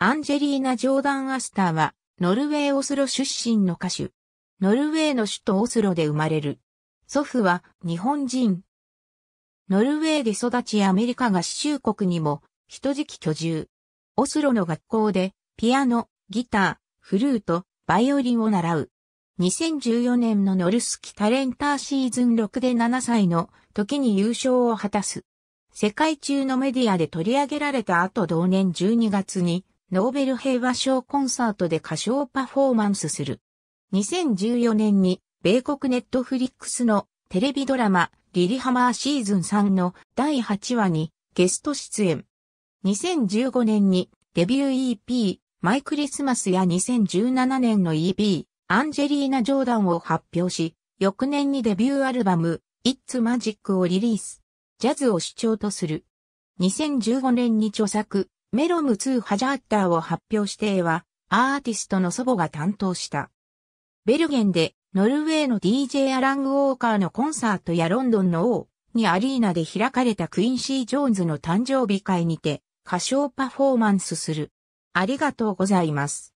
アンジェリーナ・ジョーダン・アスターは、ノルウェー・オスロ出身の歌手。ノルウェーの首都オスロで生まれる。祖父は日本人。ノルウェーで育ちアメリカ合衆国にも人時期居住。オスロの学校でピアノ、ギター、フルート、バイオリンを習う。2014年のノルスキタレンターシーズン6で7歳の時に優勝を果たす。世界中のメディアで取り上げられた後同年12月にノーベル平和賞コンサートで歌唱パフォーマンスする。2014年に米国ネットフリックスのテレビドラマリリハマーシーズン3の第8話にゲスト出演。2015年にデビュー EP マイクリスマスや2017年の EP アンジェリーナ・ジョーダンを発表し、翌年にデビューアルバム It's Magic をリリース。ジャズを主張とする。2015年に著作メロム2ハジャッターを発表しては、アーティストの祖母が担当した。ベルゲンで、ノルウェーの DJ アラング・ウォーカーのコンサートやロンドンの王にアリーナで開かれたクインシー・ジョーンズの誕生日会にて、歌唱パフォーマンスする。ありがとうございます。